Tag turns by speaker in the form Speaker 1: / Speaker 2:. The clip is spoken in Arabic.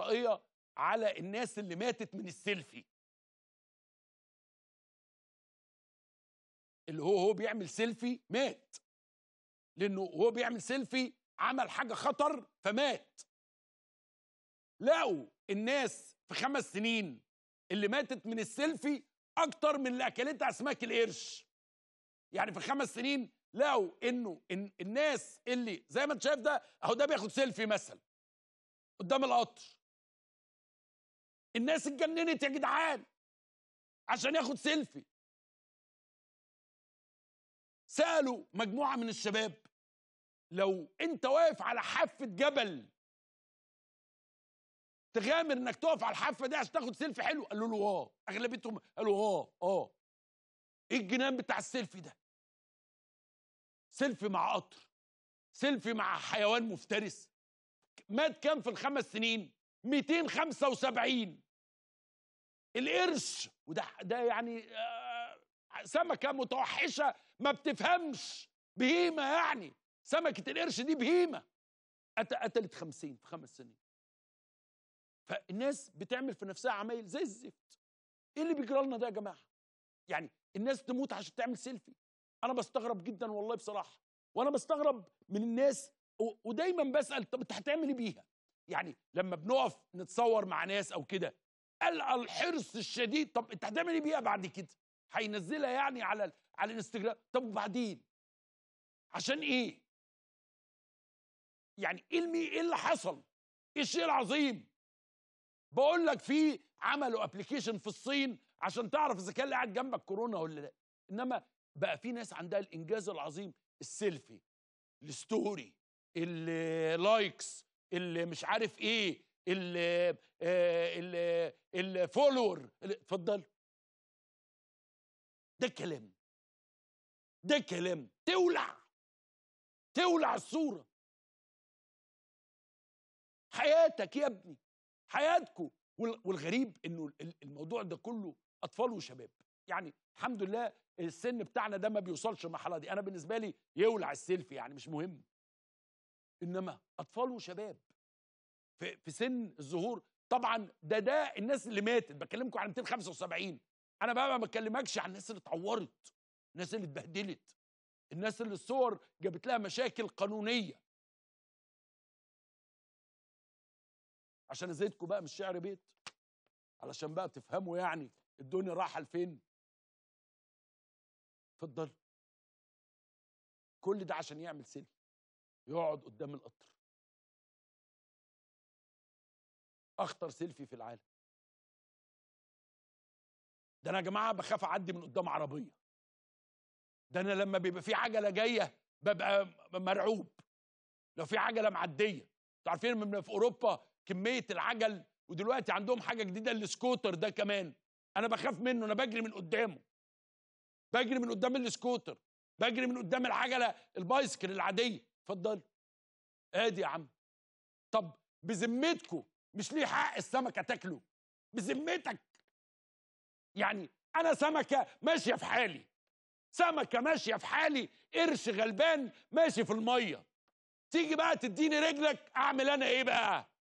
Speaker 1: احصائيه على الناس اللي ماتت من السيلفي اللي هو هو بيعمل سيلفي مات لانه هو بيعمل سيلفي عمل حاجه خطر فمات
Speaker 2: لقوا الناس في خمس سنين اللي ماتت من السيلفي اكتر من اللي اكلتها اسماك القرش يعني في خمس سنين لقوا انه إن الناس اللي زي ما انت شايف ده اهو ده بياخد سيلفي مثلا قدام القطر
Speaker 1: الناس اتجننت يا جدعان عشان ياخد سيلفي سالوا مجموعه من الشباب لو انت واقف على حافه جبل
Speaker 2: تغامر انك تقف على الحافه دي عشان تاخد سيلفي حلو قالوا له اه اغلبيتهم قالوا اه اه ايه الجنان بتاع السيلفي ده سيلفي مع قطر سيلفي مع حيوان مفترس مات كام في الخمس سنين 275 القرش وده ده يعني آه، سمكه متوحشه ما بتفهمش بهيمه يعني سمكه القرش دي بهيمه قتلت خمسين في خمس سنين فالناس بتعمل في نفسها عمايل زي الزفت ايه اللي بيجرى لنا ده يا جماعه يعني الناس تموت عشان تعمل سيلفي انا بستغرب جدا والله بصراحه وانا بستغرب من الناس ودايما بسال طب انت هتعمل ايه بيها يعني لما بنقف نتصور مع ناس او كده الحرص الشديد طب انت هتعمل ايه بيها بعد كده هينزلها يعني على على الانستجرام طب وبعدين عشان ايه يعني ايه ايه اللي حصل ايه الشيء العظيم بقول لك في عملوا ابلكيشن في الصين عشان تعرف اذا كان اللي قاعد جنبك كورونا ولا لا انما بقى في ناس عندها الانجاز العظيم السيلفي الستوري اللايكس اللي مش عارف ايه
Speaker 1: الفولور آه، اتفضل ده كلام ده كلام تولع تولع الصوره حياتك يا ابني
Speaker 2: حياتكم والغريب انه الموضوع ده كله اطفال وشباب يعني الحمد لله السن بتاعنا ده ما بيوصلش المرحله دي انا بالنسبه لي يولع السيلفي يعني مش مهم انما اطفال وشباب في, في سن الظهور طبعا ده ده الناس اللي ماتت بكلمكم عن 275 انا بقى ما بكلمكش
Speaker 1: عن الناس اللي اتعورت الناس اللي اتبهدلت الناس اللي الصور جابت لها مشاكل قانونيه عشان ازيدكم بقى من الشعر بيت علشان بقى تفهموا يعني الدنيا رايحه لفين اتفضل كل ده عشان يعمل سلم يقعد قدام القطر اخطر سيلفي في العالم ده انا يا جماعه بخاف اعدي
Speaker 2: من قدام عربيه ده انا لما بيبقى في عجله جايه ببقى مرعوب لو في عجله معديه عارفين من في اوروبا كميه العجل ودلوقتي عندهم حاجه جديده السكوتر ده كمان انا بخاف منه انا بجري من قدامه بجري من قدام السكوتر بجري من قدام العجله البايسكل العاديه اتفضل ادي يا عم طب بذمتكم مش ليه حق السمكه تاكله بذمتك يعني انا سمكه ماشيه في حالي سمكه ماشيه في حالي قرش غلبان ماشي في الميه تيجي بقى تديني رجلك اعمل انا ايه بقى